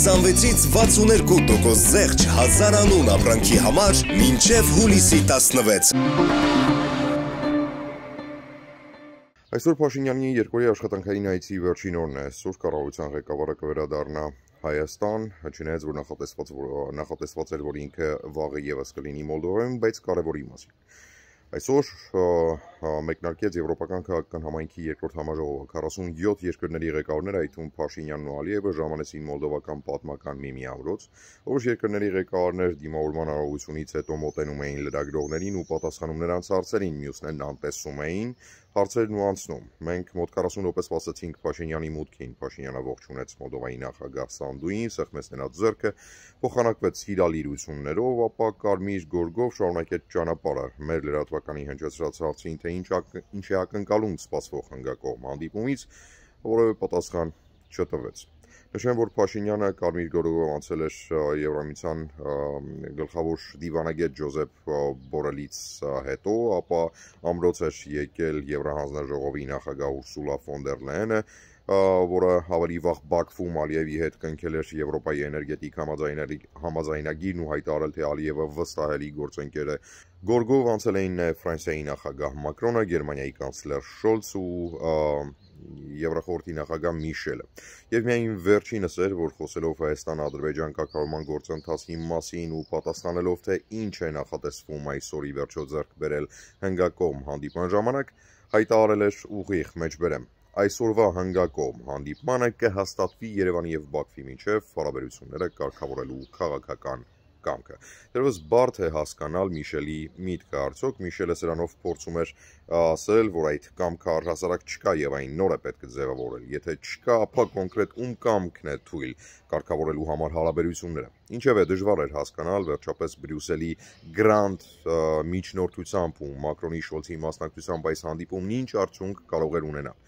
26-ից 62% զեղջ 1000 անուն ապրանքի համար մինչև հուլիսի 16։ Այսօր Փաշինյանի երկրորդ աշխատանքային այցի վերջին օրն է։ Այսօր կառավարության ղեկավարը կվերադառնա Հայաստան, չնայած որ նախատեսված նախատեսված էր, որ ինքը վաղը եւս կլինի Մոլդովայում, բայց կարևորի մասին։ Այսօր մեկնարկեց Եվրոպական քաղաքական համայնքի երկրորդ համաժողովը 47 երկրների ղեկավարները, այդ թվում Փաշինյանն ու Ալիևը ժամանեցին Մոլդովական պատմական միմի ամրոց, որոշ երկրների ղեկավարներ դիմավորման արարողությունից հետո մոտենում էին լրագրողներին ու պատասխանում նրանց հարցերին, մյուսներն անտեսում էին, հարցերն ու անցնում։ Մենք մոտ 40 րոպե սպասեցինք Փաշինյանի մուտքին։ Փաշինյանը ողջունեց Մոլդովայի նախագահ Սանդուին, սեղմեց նրա ձեռքը, փոխանակվեց հիրալիրություններով, ապա Կարմիր Գորգով շարունակեց ճանապարհը։ Մեր լրատվականի հնչեցրած հարցին, թե ինչ ինչ է ակնկալում սպասվող հնգակողմ հանդիպումից, որևէ պատասխան չտվեց։ Նշեմ, որ Փաշինյանը կարմիր գորգով անցել էր Եվրամիցան գլխավոր դիվանագետ Ջոզեփ Բորելից հետո, ապա ամրոց էր եկել Եվրահանձնաժողովի նախագահ Ուրսուլա ֆոն դեր Լեյենը, որը ավելի վաղ Բաքվում Ալիևի հետ կնքել էր Եվրոպայի էներգետիկ համաձայնագիրն ու հայտարարել, թե Ալիևը վստահելի գործընկեր է։ Գորգով անցել էին Ֆրանսիայի նախագահ Մակրոնը, Գերմանիայի կանցլեր Շոլց ու Եվրախորհրդի նախագահ Միշելը։ Եվ միայն վերջինս էր, որ խոսելով Հայաստան-Ադրբեջան կառավարման գործընթացի մասին ու պատասխանելով թե ինչ է նախատեսվում այսօրի վերջո ձեռք բերել հնգակողմ հանդիպման ժամանակ, հայտարարել էր ուղիղ մեջբերեմ այսօրվա հնգակողմ հանդիպմանը կհաստատվի Երևանի եւ Բաքվի միջև հարաբերությունները կարգավորելու քաղաքական կամքը։ Դերևս բարդ է հասկանալ Միշելի միտքը, արդյոք Միշելը սրանով փորձում էր ասել, որ այդ կամքը առհասարակ չկա եւ այն նոր է պետք է ձևավորել։ Եթե չկա, ապա կոնկրետ ում կամքն է թույլ կարգավորելու համար հարաբերությունները։ Ինչևէ, դժվար էր հասկանալ վերջապես Բրյուսելի Grand միջնորդությամբ ու Մակրոնի Շոլցի մասնակցությամբ այս հանդիպումն ինչ արդյունք կարող էր ունենալ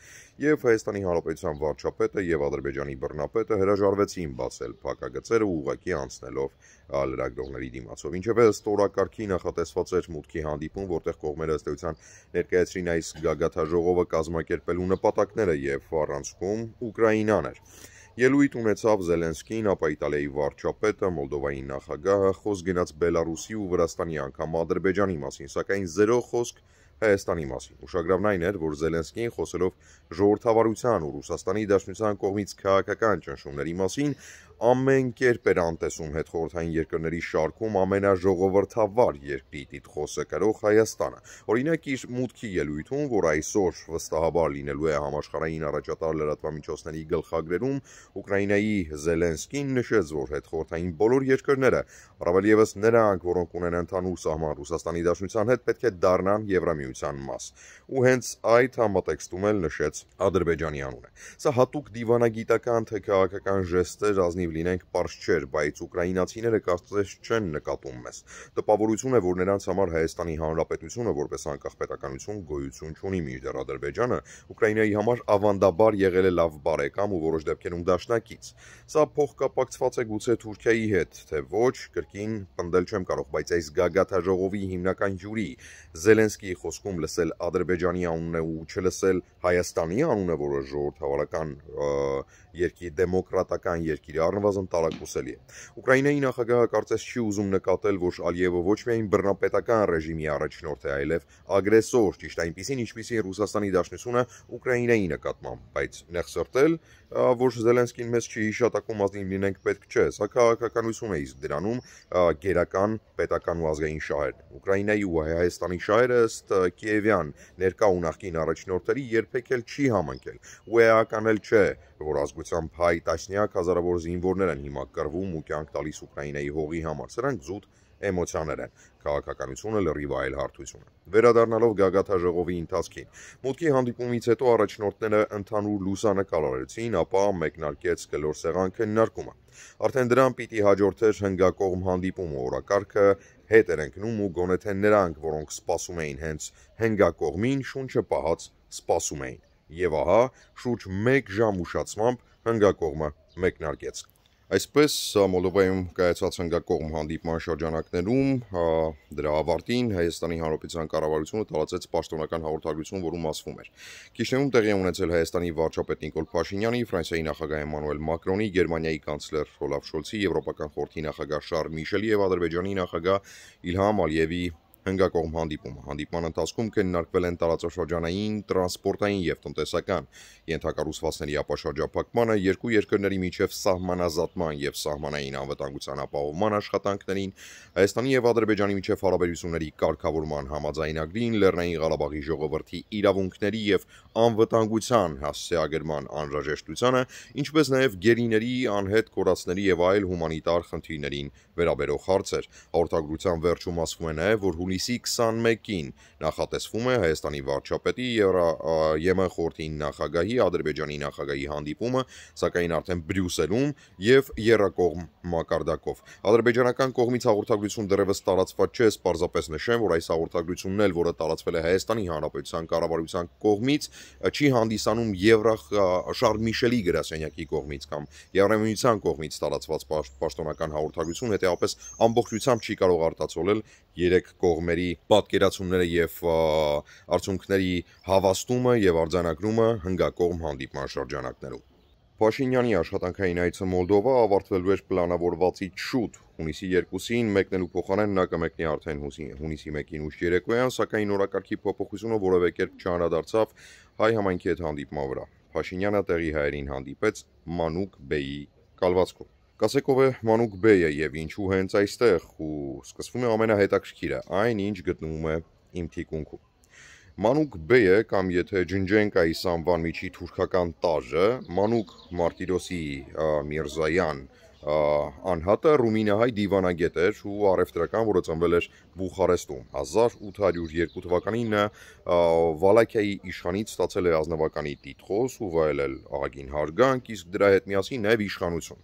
եւ Հայաստանի Հանրապետության վարչապետը եւ Ադրբեջանի բռնապետը հրաժարվեցին բացել փակագծերը ուղղակի անցնելով լրագրողների դիմացով։ Ինչևէ ստորակարգի նախատեսված էր մուտքի հանդիպում, որտեղ կողմերը ըստ էության ներկայացրին այս գագաթաժողովը կազմակերպելու նպատակները եւ առանցքում Ուկրաինան էր։ Ելույթ ունեցավ Զելենսկին, ապա Իտալիայի վարչապետը, Մոլդովայի նախագահը, խոս գնաց Բելարուսի ու Վրաստանի անգամ Ադրբեջանի մասին, սակայն 0 խոսք Հայաստանի մասին։ Ուշագրավն այն էր, որ Զելենսկին խոսելով ժողովրդավարության ու Ռուսաստանի Դաշնության կողմից քաղաքական ճնշումների մասին, ամեն կերպ էր անտեսում հետ խորհրդային երկրների շարքում ամենաժողովրդավար երկրի տիտղոսը կրող Հայաստանը։ Օրինակ իր մուտքի ելույթում, որ այսօր վստահաբար լինելու է համաշխարհային առաջատար լրատվամիջոցների գլխագրերում, Ուկրաինայի Զելենսկին նշեց, որ հետ խորհրդային բոլոր երկրները, առավել եւս նրանք, որոնք ունեն ընդհանուր սահման Ռուսաստանի Դաշնության հետ, պետք է դառնան Եվրամիության մաս։ Ու հենց այդ համատեքստում էլ նշեց Ադրբեջանի անունը։ Սա հատուկ դիվանագիտական թե քաղաքական ժեստ էր ազնիվ objekտիվ լինենք, པարզ չէր, բայց ուկրաինացիները կարծես չեն նկատում մեզ։ Տպավորություն է, որ նրանց համար Հայաստանի Հանրապետությունը որպես անկախ պետականություն գոյություն չունի, մինչդեռ Ադրբեջանը Ուկրաինայի համար ավանդաբար եղել է լավ բարեկամ ու որոշ դեպքերում դաշնակից։ Սա փոխկապակցված է գուցե Թուրքիայի հետ, թե ոչ, կրկին պնդել չեմ կարող, բայց այս գագաթաժողովի հիմնական ջուրի Զելենսկիի խոսքում լսել Ադրբեջանի անունն է ու չլսել Հայաստանի անունը, որը ժողովրդավարական երկրի դեմոկրատական երկիրը առնվազն տարակուսելի է։ Ուկրաինայի նախագահը կարծես չի ուզում նկատել, որ Ալիևը ոչ միայն բռնապետական ռեժիմի առաջնորդ է, այլև ագրեսոր, ճիշտ այնպիսին, ինչպիսի է Ռուսաստանի Դաշնությունը Ուկրաինայի նկատմամբ, բայց նեղսրտել որ Զելենսկին մեզ չի հիշատակում ազնիվ լինենք պետք չէ, սա քաղաքականություն է իսկ դրանում գերական, պետական ու ազգային շահերն։ Ուկրաինայի ու Հայաստանի շահերը ըստ Կիևյան ներկա ու նախկին առաջնորդների երբեք էլ չի համընկել։ Ու էական էլ չէ, որ ազգությամբ հայ տասնյակ հազարավոր զինվորներ են հիմա կռվում ու կյանք տալիս Ուկրաինայի հողի համար։ Սրանք զուտ էմոցիաներ են՝ քաղաքականությունը, լրիվ այլ հարթություն է։ Վերադառնալով Գագաթա ժողովի ընթացքին, մուտքի հանդիպումից հետո առաջնորդները ընդհանուր լուսանկարարեցին, ապա մեկնարկեց գլոր սեղան քննարկումը։ Արդեն դրան պիտի հաջորդեր հնգակողմ հանդիպումը օրակարգը հետ էր ընկնում ու գոնե թե նրանք, որոնք սպասում էին հենց հնգակողմին շունչը պահած սպասում էին։ Եվ ահա, շուրջ 1 ժամ ուշացմամբ հնգակողմը մեկնարկեց։ Այսպես Մոլդովայում կայացած հնգակողմ հանդիպման շրջանակներում դրա ավարտին Հայաստանի Հանրապետության կառավարությունը տարածեց պաշտոնական հաղորդագրություն, որում ասվում էր. Կիշնևում տեղի ունեցել Հայաստանի վարչապետ Նիկոլ Փաշինյանի, Ֆրանսիայի նախագահ Էմանուել Մակրոնի, Գերմանիայի կանցլեր Օլաֆ Շոլցի, Եվրոպական խորհրդի նախագահ Շարլ Միշելի եւ Ադրբեջանի նախագահ Իլհամ Ալիևի հնգակողմ հանդիպումը։ Հանդիպման ընթացքում քննարկվել են տարածաշրջանային, տրանսպորտային եւ տնտեսական ենթակառուցվածքների ապաշարժափակմանը, երկու երկրների միջև սահմանազատման եւ սահմանային անվտանգության ապահովման աշխատանքներին, Հայաստանի եւ Ադրբեջանի միջև հարաբերությունների կարգավորման համաձայնագրին, Լեռնային Ղարաբաղի ժողովրդի իրավունքների եւ անվտանգության հասցեագրման անհրաժեշտությանը, ինչպես նաեւ գերիների, անհետ կորածների եւ այլ հումանիտար խնդիրներին վերաբերող հարցեր։ Հաղորդագրության վերջում ասվում է նաեւ, որ հունի հուլիսի 21-ին նախատեսվում է Հայաստանի վարչապետի ԵՄ խորհրդի նախագահի Ադրբեջանի նախագահի հանդիպումը, սակայն արդեն Բրյուսելում եւ Երակողմ մակարդակով։ Ադրբեջանական կողմից հաղորդագրություն դեռևս տարածված չէ, սպարզապես նշեմ, որ այս հաղորդագրությունն էլ, որը տարածվել է Հայաստանի Հանրապետության կառավարության կողմից, չի հանդիսանում Եվրա Շարլ Միշելի գրասենյակի կողմից կամ Եվրամիության կողմից տարածված պաշտոնական հաղորդագրություն, հետեւապես ամբողջությամբ չի կարող արտացոլել երեք կողմերի պատկերացումները եւ արդյունքների հավաստումը եւ արձանագրումը հնգակողմ հանդիպման շրջանակներում։ Փաշինյանի աշխատանքային այցը Մոլդովա ավարտվելու էր պլանավորվածից շուտ հունիսի 2-ին մեկնելու փոխարեն նա կմեկնի արդեն հունիսի 1-ին ուշ երեկոյան, սակայն նորակարգի փոփոխությունը որևէ կերպ չանրադարձավ հայ համայնքի հետ հանդիպման վրա։ Փաշինյանը տեղի հայերին հանդիպեց Մանուկ Բեյի կալվածքում։ Կասեկով է Մանուկ Բեյը եւ ինչու հենց այստեղ ու սկսվում է ամենահետաքրքիրը, այն ինչ գտնվում է իմ թիկունքում։ Մանուկ Բեյը կամ եթե Ջնջենկայի Սամվան միջի թուրքական տաժը, Մանուկ Մարտիրոսի Միրզայան, անհատը ռումինահայ դիվանագետ էր ու առևտրական, որը ծնվել էր Բուխարեստում։ 1802 թվականին Վալակիայի իշխանից ստացել է ազնվականի տիտղոս ու վայելել աղագին հարգանք, իսկ դրա հետ միասին նաև իշխանություն։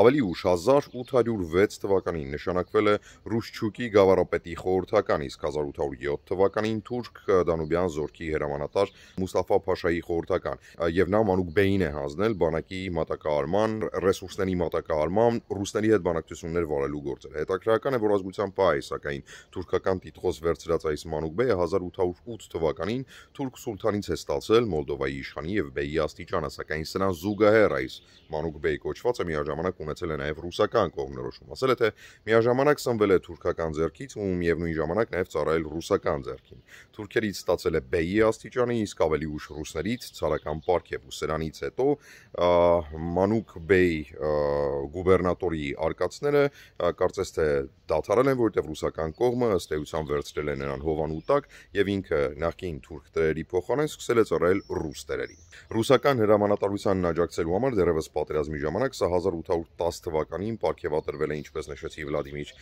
Ավելի ուշ 1806 թվականին նշանակվել է Ռուշչուկի գավառապետի խորհրդական, իսկ 1807 թվականին թուրք Դանուբյան զորքի հրամանատար Մուստաֆա Փաշայի խորհրդական, եւ նա Մանուկ Բեյին է հանձնել բանակի մատակարարման, ռեսուրսների մատակարարման նման ռուսների հետ բանակցություններ վարելու գործեր։ Հետաքրական է, որ ազգության պահ է, սակայն թուրքական տիտղոս վերցրած այս Մանուկբեյը 1808 թվականին թուրք սուլթանից է ստացել Մոլդովայի իշխանի եւ Բեյի աստիճանը, սակայն սրան զուգահեռ այս Մանուկբեյ կոչվածը միաժամանակ ունեցել է նաեւ ռուսական կողմնորոշում։ Ասել է, թե միաժամանակ սնվել է թուրքական ձեռքից ու միևնույն ժամանակ նաեւ ծառայել ռուսական ձեռքին։ Թուրքերից ստացել է Բեյի աստիճանը, իսկ ավելի ուշ ռուսներից ցարական պարք եւ ու սրանից հետո Մանուկ Բեյ գուբ գուվերնատորի արկածները կարծես թե դադարել են, որովհետև ռուսական կողմը ըստ էության վերցրել է նրան հովանու տակ եւ ինքը նախկին թուրք տերերի փոխարեն սկսել է ծառայել ռուս տերերին։ Ռուսական հրամանատարությանն աջակցելու համար դեռևս պատերազմի ժամանակ սա 1810 թվականին ապարգևատրվել է ինչպես նշեցի Վլադիմիր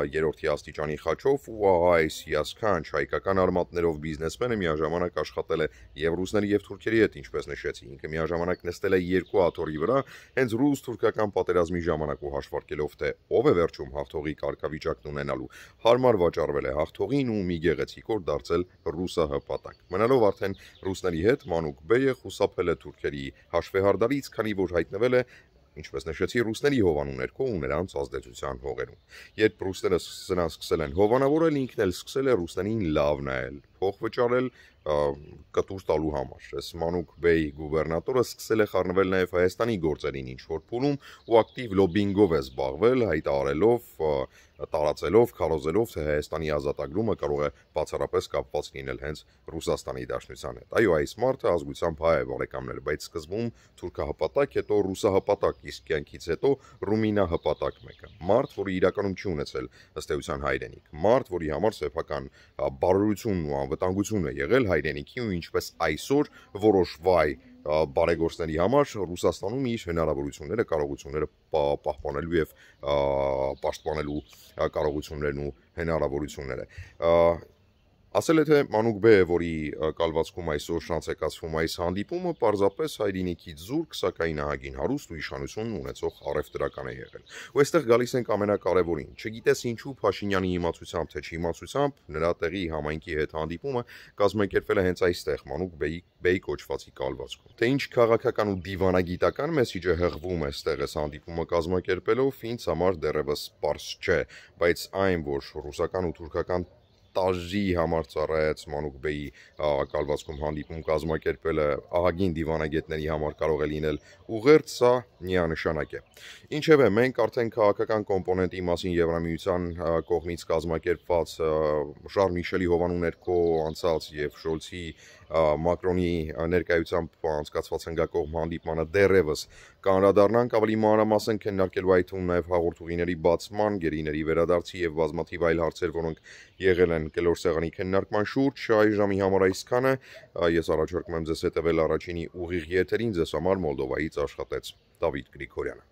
3-րդի աստիճանի խաչով ու ահա այս Յասքան չայկական արմատներով բիզնեսմենը միաժամանակ աշխատել է եւ ռուսների եւ թուրքերի հետ ինչպես նշեցի ինքը միաժամանակ նստել է երկու աթորի վրա հենց ռուս-թուրքական պատերազմի ժամանակ ու հաշվարկելով թե ով է վերջում հաղթողի կարգավիճակն ունենալու, հարմար վաճառվել է հաղթողին ու մի գեղեցիկոր դարձել ռուսահպատակ։ Մնալով արդեն ռուսների հետ Մանուկ Բեյը խուսափել է թուրքերի հաշվեհարդարից, քանի որ հայտնվել է ինչպես նշեցի ռուսների հովանու ներքո ու նրանց ազդեցության հողերում։ Երբ ռուսները սրանց սկսել են հովանավորել, ինքն էլ սկսել է ռուսներին լավ նայել փող վճարել կտուր տալու համար։ Այս Մանուկ Բեյի գուվերնատորը սկսել է խառնվել նաև Հայաստանի գործերին ինչ որ փուլում ու ակտիվ լոբինգով է զբաղվել, հայտարարելով, տարածելով, քարոզելով, թե Հայաստանի ազատագրումը կարող է բացառապես կապված լինել հենց Ռուսաստանի Դաշնության հետ։ Այո, այս մարդը ազգությամբ հայ է բարեկամներ, բայց սկզբում թուրքահպատակ, հետո ռուսահպատակ, իսկ կյանքից հետո ռումինահպատակ մեկը։ Մարդ, որը իրականում չի ունեցել ըստ էության հայրենիք։ Մարդ, որի համար սեփական բարօրությունն ու անվտանգություն է եղել հայրենիքի ու ինչպես այսօր որոշ վայ բարեգործների համար Ռուսաստանում իր հնարավորությունները, կարողությունները պահպանելու եւ պաշտպանելու կարողություններն ու հնարավորությունները։ Ասել է թե Մանուկ Բեը, որի կալվածքում այսօր շանս է կացվում այս հանդիպումը, պարզապես հայրենիքից զուրկ, սակայն նահագին հարուստ ու իշխանություն ունեցող առևտրական է եղել։ Ու այստեղ գալիս ենք ամենակարևորին։ Չգիտես ինչու Փաշինյանի իմացությամբ թե չիմացությամբ նրա տեղի համայնքի հետ հանդիպումը կազմակերպվել է հենց այստեղ Մանուկ Բեի Բեի կոչվածի կալվածքում։ Թե ինչ քաղաքական ու դիվանագիտական մեսիջը հղվում է ստեղ այս հանդիպումը կազմակերպելով, ինձ համար դեռևս པարզ չէ, բայց այն, որ ռուսական ու թուրքական տաժի համար ծառայած Մանուկ Բեյի կալվածքում հանդիպում կազմակերպելը ահագին դիվանագետների համար կարող է լինել ուղերձ, սա միանշանակ է։ Ինչևէ, մենք արդեն քաղաքական կոմպոնենտի մասին Եվրամիության կողմից կազմակերպված Շարլ Միշելի Հովանու ներքո անցած եւ Շոլցի Մակրոնի ներկայությամբ անցկացված հնգակողմ հանդիպմանը դեռևս կանրադառնանք ավելի մանրամասն քննարկելու այդ ու նաև հաղորդուղիների բացման, գերիների վերադարձի եւ բազմաթիվ այլ հարցեր, որոնք եղել են կլոր սեղանի քննարկման շուրջ։ Այժմի համար այսքանը, ես առաջարկում եմ ձեզ հետևել առաջինի ուղիղ եթերին, ձեզ համար Մոլդովայից աշխատեց Դավիթ Գրիգորյանը։